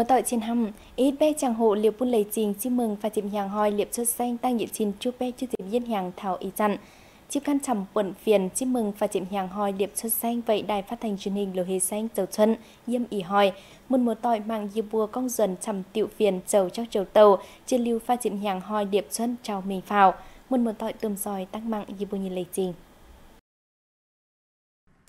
mùa tỏi trên hầm, ít bé chàng hộ liều buôn lấy trình chim mừng và chìm hàng hoi liệp xuất xanh tăng nhiệt trình chú bé chưa chìm yên hàng thảo y chặn. Chịp khăn chầm quẩn phiền chim mừng và chìm hàng hoi liệp xuất xanh vậy đài phát thanh truyền hình lô hề xanh dầu xuân yêm ý hoi. Một mùa tỏi mạng như bùa công dần chầm tiệu phiền dầu cho dầu tàu, trên lưu pha chìm hàng hoi liệp xuân chào mình phào. Một mùa tỏi tùm dòi tăng mạng như bùa nhìn lấy trình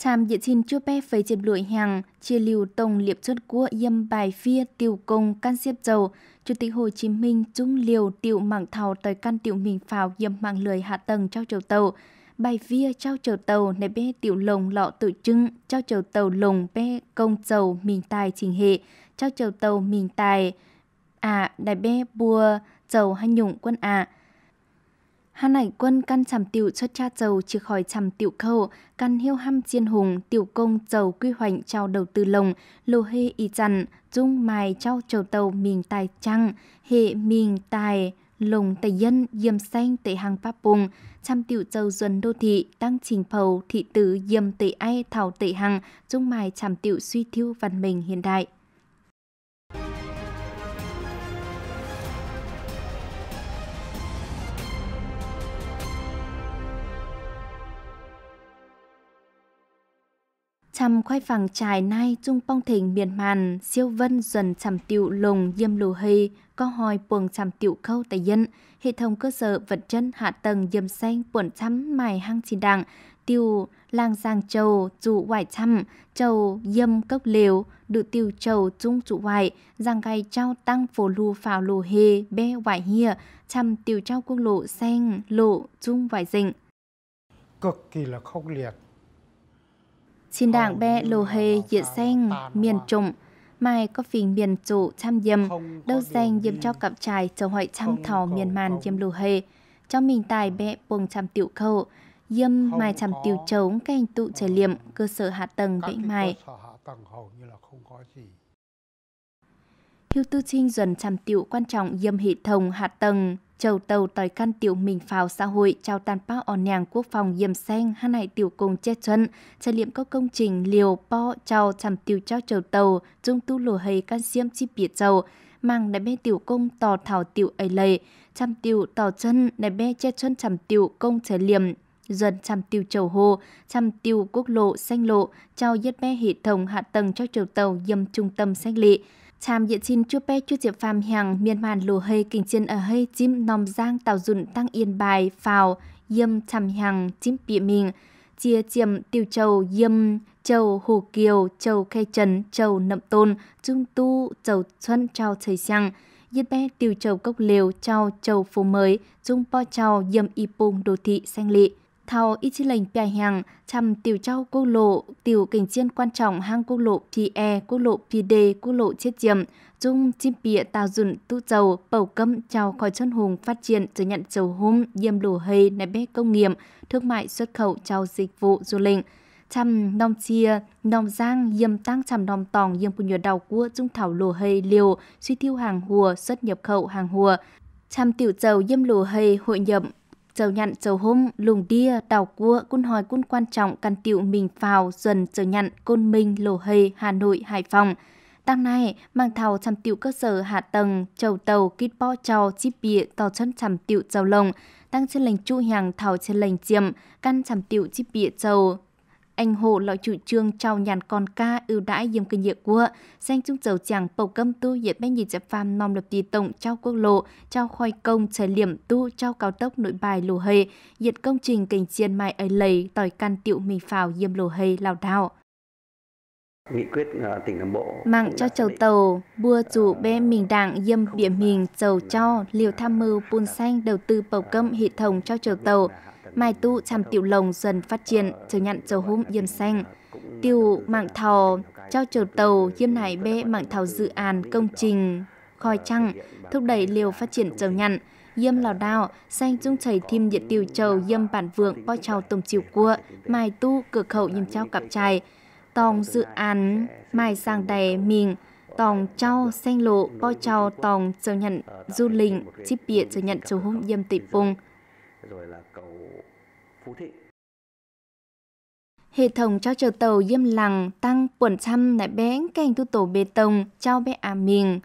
chạm dự xin chúa bé phải chịp lưỡi hàng, chia liều tổng liệp xuất của yêm bài phia tiểu công can xiếp dầu, Chủ tịch Hồ Chí Minh trung liều tiểu mảng thảo tới căn tiểu mình phào yêm mạng lười hạ tầng trao chầu tàu, bài vía trao chầu tàu nè bé tiểu lồng lọ tự trưng trao chầu tàu lồng bé công chầu mình tài trình hệ trao chầu tàu mình tài à đại bé bùa chầu hay nhụng quân à hà Hải quân căn chằm tiểu chất cha chầu chưa khỏi chằm tiểu khâu, căn hiêu ham chiên hùng, tiểu công chầu quy hoành trao đầu tư lồng, lô hê y chằn, dung mài trao trầu tàu mình tài trăng, hệ mình tài, lồng tài dân, diêm xanh tệ hàng báp bùng, chăm tiểu châu dân đô thị, tăng trình phầu, thị tử diêm tệ ai thảo tệ hàng, dung mài chằm tiểu suy thiêu văn minh hiện đại. chăm khoai phẳng trài nay trung bong thỉnh miền màn siêu vân dần chằm tiểu lùng diêm lù hì có hoi buồng chằm tiểu khâu tại dân hệ thống cơ sở vật chất hạ tầng diêm xanh buồn chăm mài hang chỉ đặng tiêu lang giang châu trụ ngoại chăm châu diêm cốc liều đự tiêu châu trung trụ ngoại giang gai trao tăng phổ lù phào lù hê bê ngoại hìa chăm tiêu trao quốc lộ xanh lộ trung ngoại dịnh cực kỳ là khốc liệt xin đảng bè lô hề dựa sen miền trụng mai có phiền miền chủ chăm dâm đâu danh dâm cho cặp trai cho hội chăm thò miền màn dâm lô hề cho mình tài bẹ bùng chăm tiểu khẩu dâm mai chăm tiểu trống canh tụ trời liệm cơ sở hạ tầng vĩnh mài hưu tư trinh dần chăm tiệu quan trọng dâm hệ thống hạ tầng, châu tàu tòi căn tiểu mình phào xã hội trao tàn pa on nhàng quốc phòng dầm xanh hàn hải tiểu cùng che chân trải liệm các công trình liều po trao chằm tiêu trao châu tàu trung tu lùa hầy can xiêm chi biệt châu mang đại bê tiểu công tò thảo tiểu ấy lầy chằm tiểu tò chân đại bê che chân chằm tiểu công trải liệm dần chăm tiêu chầu hồ, chăm tiêu quốc lộ, xanh lộ, trao giết bê hệ thống hạ tầng cho châu tàu dầm trung tâm xanh lị cham dịa xin chưa pe chưa chịp phàm hàng miên màn lù hơi kinh chiên ở hơi chim nòng giang tàu dụn tăng yên bài phào yêm chằm hàng chim bị mình chia chiêm tiêu châu yêm châu hồ kiều châu khay trần châu nậm tôn trung tu châu xuân trao trời sang yết bé tiêu châu cốc liều trao châu phố mới trung po trao yêm y pung đồ thị xanh lị thao y chi lệnh bè hàng chăm tiểu châu quốc lộ, tiểu cảnh chiên quan trọng hang quốc lộ e quốc lộ PD, quốc lộ chết diệm, chung chim bịa tàu dùn tu dầu, bầu cấm trao khỏi chân hùng phát triển trở nhận dầu hôm, diêm lổ hây, nè bếp công nghiệp, thương mại xuất khẩu trao dịch vụ du lịch chăm nong chia nong giang yêm tăng chăm nong tòng yêm bùn nhựa đầu cua trung thảo lồ hơi liều suy tiêu hàng hùa xuất nhập khẩu hàng hùa chăm tiểu dầu yêm lồ hơi hội nhập chầu nhặn chầu hôm, lùng đia, đào cua, cun hòi cun quan trọng, căn tiệu mình phào, dần chầu nhặn, côn minh, lồ hề, Hà Nội, Hải Phòng. Tăng nay mang thảo chăm tiệu cơ sở hạ tầng, chầu tàu, kít bo trò, chip bịa, tàu chân chăm tiệu chầu lồng, tăng trên lệnh trụ hàng thảo trên lệnh chiêm, căn chăm tiệu chip bịa chầu, anh hộ lọ chủ trương trao nhàn con ca ưu đãi dùm kinh nghiệm của danh chung dầu chẳng bầu cơm tu diện bên nhị dẹp phàm nom lập tì tổng trao quốc lộ trao khoai công trời liệm tu trao cao tốc nội bài lù hề diện công trình kênh chiên mai ấy lầy tỏi căn tiệu mì phào diêm lù hề lào đảo nghị quyết uh, tỉnh Nam Bộ mạng cho chầu tàu bua ờ, chủ bê mình đảng dâm địa mình chầu cho liều tham mưu pun xanh đầu tư bầu cơm hệ thống cho chầu tàu mai tu chăm tiểu lồng dần phát triển trở nhận châu hôm diêm xanh tiểu mạng thò trao chờ tàu diêm này bê mạng thảo dự án công trình khói trăng thúc đẩy liều phát triển châu nhận diêm lò đào xanh trung chảy thêm nhiệt tiểu châu diêm bản vượng bao trào tổng chiều cua mai tu cửa khẩu diêm trao cặp trài tòng dự án mai sang đè mình tòng trao xanh lộ bao trào tòng châu nhận du lịch chip bịa châu nhận châu hôm diêm tị bùng Phú Thị. Hệ thống cho chờ tàu diêm lằng tăng quần trăm lại bé cành tu tổ bê tông cho bé à mình.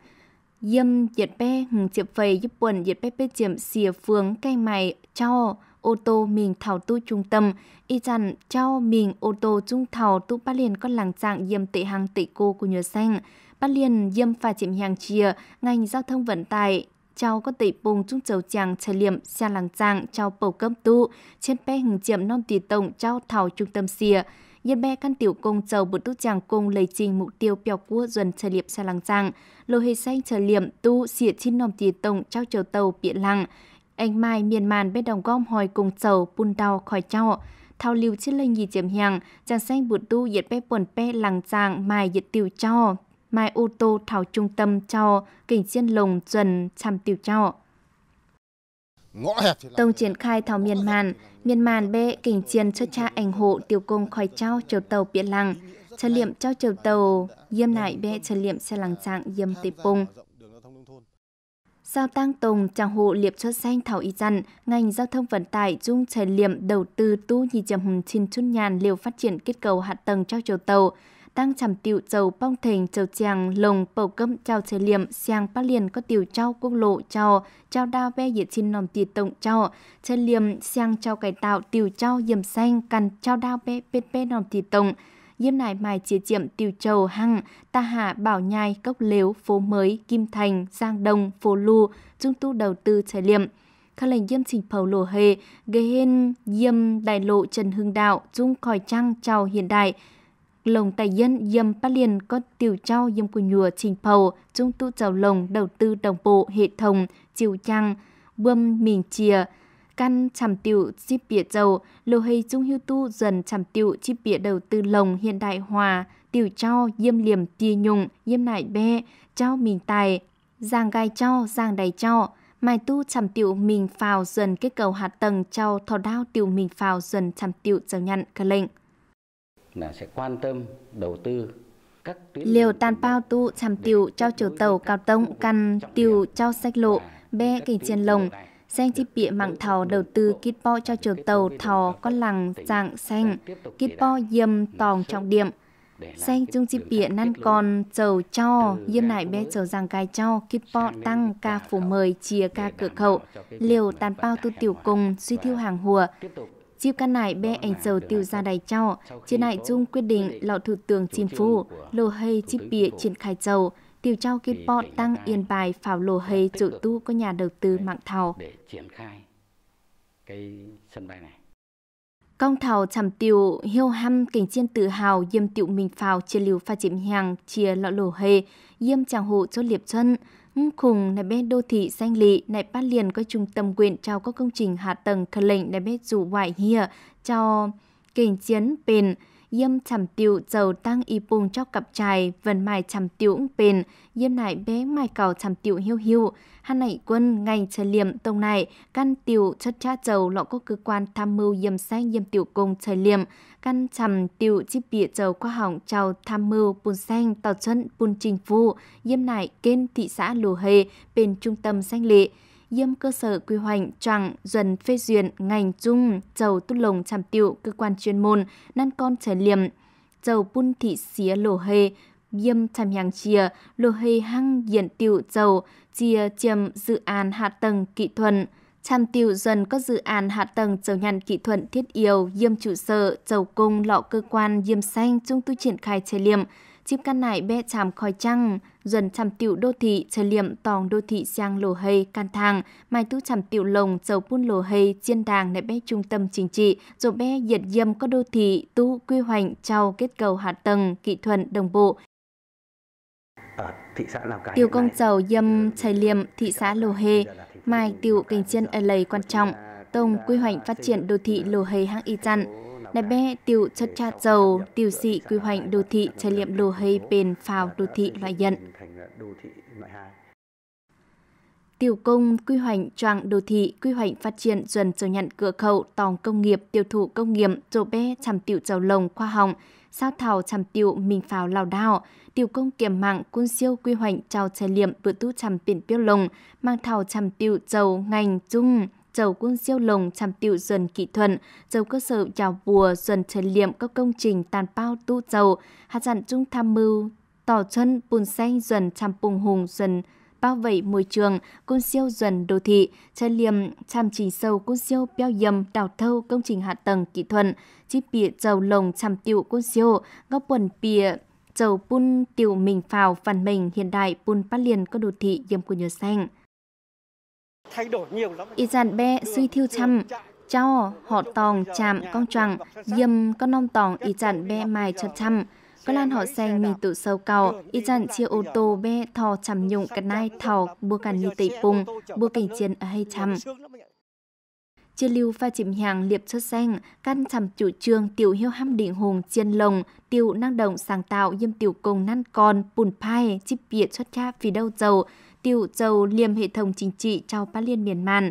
Diêm diệt bé hùng diệp phầy giúp quần diệt bé bê diệm xìa phương canh mày cho ô tô mình thảo tu trung tâm y chặn cho mình ô tô trung thảo tu ba liền con làng trạng diêm tệ hàng tệ cô của nhớ xanh. Bát liền diêm và chiếm hàng chia, ngành giao thông vận tải cháu có tỷ bùng trung châu chàng trải liệm xa làng giang cháu bầu cơm tu trên bé hừng chiếm non tỷ tổng cháu thảo trung tâm xìa nhân bé căn tiểu công châu bột tu chàng công lấy trình mục tiêu bèo cua dần trải liệm xa làng giang lô hề xanh trải liệm tu xìa trên non tỷ tổng cháu chờ tàu biển lăng anh mai miền màn bên đồng gom hỏi cùng châu bùn đau khỏi cháu thao lưu trên lênh nhì chiếm hàng chàng xanh bột tu diệt bé buồn bé làng chàng mai diệt tiểu cho mai ô tô thảo trung tâm cho kỉnh chiên lồng dần chăm tiêu cho. tông triển khai thảo miền màn, miền màn bê kỉnh chiến cho cha ảnh hộ tiểu công khỏi trao chiều tàu biển lăng, trở liệm cho chiều tàu, diêm lại bê trở liệm xe làng trạng diêm tây bông. sao tăng tùng chẳng hộ liệp cho xanh thảo y dặn, ngành giao thông vận tải dung trời liệm đầu tư tu nhì chầm hùng chín chút nhàn liều phát triển kết cầu hạ tầng cho chiều tàu, tăng chằm tiểu dầu bong thềnh dầu chàng lồng bầu cơm chào chế liệm xiang bác liền có tiểu trao quốc lộ chào trao đa ve dịa xin nòng tì tổng chào chế liệm xiang trao cải tạo tiểu trao dầm xanh cằn trao đa ve bê bê nòng tì tổng diêm nải mài chia chiệm tiểu trầu hăng ta hạ bảo nhai cốc lếu phố mới kim thành giang đông phố lu trung tu đầu tư trải liệm khá lệnh diêm trình phầu lổ hề ghế hên diêm đại lộ trần hưng đạo dung khỏi trăng trào hiện đại lồng tài dân dâm phát liền có tiểu trao dâm của nhùa trình phầu, trung tu trào lồng đầu tư đồng bộ hệ thống, chiều trăng, bơm mình chìa, căn chằm tiểu chip bịa dầu, lô hay trung hưu tu dần chằm tiểu chip bịa đầu tư lồng hiện đại hòa, tiểu trao diêm liềm tia nhung, diêm nại bê, trao mình tài, giang gai trao, giang đầy trao. Mai tu chằm tiểu mình phào dần kết cầu hạ tầng trao thò đao tiểu mình phào dần chằm tiểu dầu nhận cả lệnh là sẽ quan tâm đầu tư liều tàn bao tu chằm tiểu trao chiều tàu cao tông căn tiểu trao sách lộ bê kỳ trên lồng xanh chi bịa mạng thò đầu tư kít po cho trường tàu thò con lằng dạng xanh kít po diêm tòng trọng điểm xanh chung chi bịa năn còn chầu cho dâm lại bê chầu giang cai cho kít po tăng ca phủ mời chia ca cửa khẩu liều tàn bao tu tiểu cùng suy thiêu hàng hùa Chiếc căn này bé ảnh dầu tiêu ra đài cho, trên này chung quyết định lão thủ tướng chính phủ, lô hay chiếc bìa triển khai dầu, tiêu trao cái bọ tăng yên bài phảo lô hay chủ tu có nhà đầu tư mạng thảo. Công thảo chằm tiêu hiêu hăm cảnh chiên tự hào diêm tiệu mình phào chia liều pha chiếm hàng chia lọ lổ hề diêm chàng hộ cho liệp chân khùng này bên đô thị xanh lị này ban liền có trung tâm quyền cho có công trình hạ tầng khẩn lệnh này bên dù ngoại hìa cho kênh chiến bền yêm chằm tiêu dầu tăng y bùng cho cặp trai vần mai chằm tiêu ung bền yêm nại bé mai cầu chằm tiêu hiu hiu hắn nảy quân ngành trờ liềm tông này căn tiêu chất cha dầu lọ có cơ quan tham mưu yêm sang yêm tiêu cùng trờ liềm căn chằm tiêu chi bịa dầu qua hỏng chào tham mưu bùn xanh tàu chân bùn trình phu yêm nại kênh thị xã lù hề bên trung tâm xanh lệ Yêm cơ sở quy hoạch chẳng dần phê duyệt ngành chung dầu tút lồng chạm tiệu cơ quan chuyên môn nan con trẻ liềm dầu bun thị xía lổ hề yêm chạm hàng chìa lổ hề hăng diện tiệu dầu chìa chiêm dự án hạ tầng kỹ thuật Tham tiêu dần có dự án hạ tầng dầu nhằn kỹ thuật thiết yếu, diêm trụ sở, dầu cung, lọ cơ quan, diêm xanh, trung tu triển khai chế liềm chim căn nải bé chàm khói trăng, dần chăm tiểu đô thị trở liệm tòng đô thị sang lồ hây can thang mai tu chăm tiểu lồng dầu buôn lồ hây chiên đàng nệ bé trung tâm chính trị rồi bé diệt dâm có đô thị tu quy hoạch trao kết cầu hạ tầng kỹ thuật đồng bộ Tiểu công dầu dâm trời liệm thị xã Lồ Hề, mai tiểu kinh chiên ở lầy quan trọng, tổng quy hoạch phát triển đô thị Lồ Hề Hang Y Chăn, nà bè tiểu chất chát dầu, tiểu sĩ quy hoạch đô thị trải liệm đồ hay bền phào đô thị loại dận. Tiểu công quy hoạch trạng đô thị quy hoạch phát triển dần trở nhận cửa khẩu tòng công nghiệp tiêu thụ công nghiệp dồ bê chằm tiểu dầu lồng khoa hồng sao thảo chằm tiểu mình pháo lào đao tiểu công kiểm mạng quân siêu quy hoạch trao trải liệm bữa tu chằm biển biêu lồng mang thảo chằm tiểu dầu ngành chung dầu quân siêu lồng chăm tiêu dần kỹ thuận, dầu cơ sở chào bùa dần trần liệm các công trình tàn bao tu dầu, hạt dặn trung tham mưu, tỏ chân bùn xanh dần chăm bùng hùng dần bao vây môi trường, côn siêu dần đô thị, chân liệm chăm chỉ sâu côn siêu beo dầm, đào thâu công trình hạ tầng kỹ thuận chi bịa dầu lồng chăm tiêu côn siêu, góc quần bìa dầu bùn tiểu mình phào văn mình hiện đại bùn phát liền các đô thị dầm của nhờ xanh thay đổi nhiều lắm. Y Izan be suy thiêu chăm, cho họ tòng chạm con trăng, dâm con nông tòng Izan be mài cho chăm. Có lan họ xanh mì tự sâu cầu, Izan chia ô tô be thò chằm nhụng cả nai thò bua càn như tỷ bùng, bua cảnh chiến ở hay chăm chia lưu pha chìm hàng liệp xuất xanh, căn chằm chủ trương tiểu hiêu ham định hùng chiên lồng, tiểu năng động sáng tạo dâm tiểu cùng năn con, bùn pai chip bịa xuất cha vì đâu dầu, tiêu dầu liềm hệ thống chính trị trong ba liên miền màn.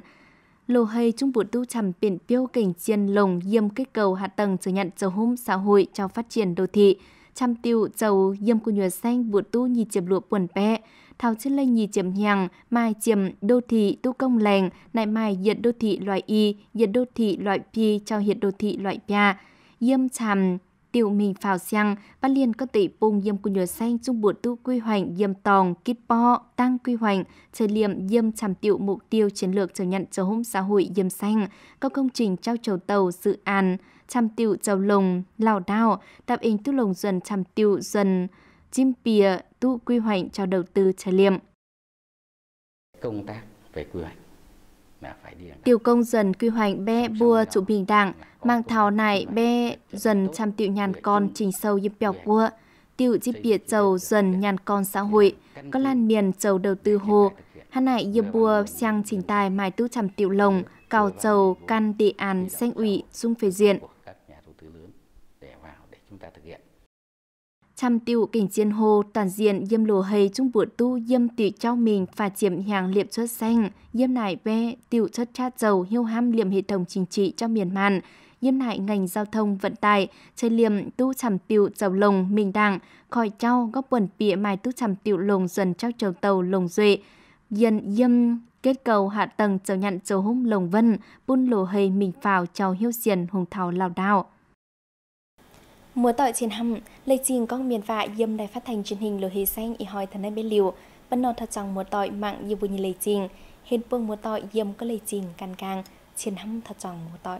Lô hay trung bộ tu trầm biển tiêu cảnh chiên lồng diêm kết cầu hạ tầng thừa nhận dầu hôm xã hội trong phát triển đô thị. Trăm tiêu dầu diêm của nhuệ xanh bộ tu nhì chiếm lụa buồn bẹ. Thảo chất lên nhì chiếm nhàng, mai chiếm đô thị tu công lành, nại mai diệt đô thị loại y, diệt đô thị loại pi cho hiện đô thị loại pia. Diêm trầm tiểu mình phào sang ban liên có tỷ bùng dâm của nhờ xanh trung bộ tư quy hoạch dâm tòng kít po tăng quy hoạch trời liệm dâm chằm tiểu mục tiêu chiến lược trở nhận cho hôm xã hội dâm xanh các công trình trao chầu tàu dự án chằm tiểu chầu lồng lào đao đáp ứng tu lồng dần chằm tiểu dần chim pìa tu quy hoạch cho đầu tư trời liệm công tác về quy hoạch Tiểu công dần quy hoạch bé bua chủ bình đảng mang thảo này bé dần chăm tiểu nhàn con trình sâu dịp bèo cua, tiểu dịp biệt dầu dần nhàn con xã hội, có lan miền dầu đầu tư hồ, hà này dịp bua sang trình tài mai tú chăm tiểu lồng, cào dầu, căn địa án, xanh ủy, dung phê diện. để chúng ta thực hiện chăm tiêu cảnh chiên hồ toàn diện dâm lùa hay trung bụi tu dâm tỷ trao mình và chiếm hàng liệm xuất xanh, dâm nải ve, tiêu xuất chát dầu hiêu ham liệm hệ thống chính trị trong miền mạn dâm nải ngành giao thông vận tải, chơi liệm tu chăm tiêu dầu lồng mình đảng, khỏi trao góp quần bịa mài tu chăm tiêu lồng dần trao trầu tàu lồng duệ, dân dâm kết cầu hạ tầng chầu nhận chầu hung lồng vân, bun lồ hay mình phào chầu hiêu xiền hùng thảo lào đảo. Mùa tỏi trên hầm, lấy trình con miền vạ dâm đài phát thanh truyền hình lửa hì xanh y hỏi thần nay bên liều, vẫn nọ thật trong mùa tỏi mạng như bùi như lấy trình, hiện phương mùa tỏi dâm có lấy trình càng càng, trên hầm thật trong mùa tỏi.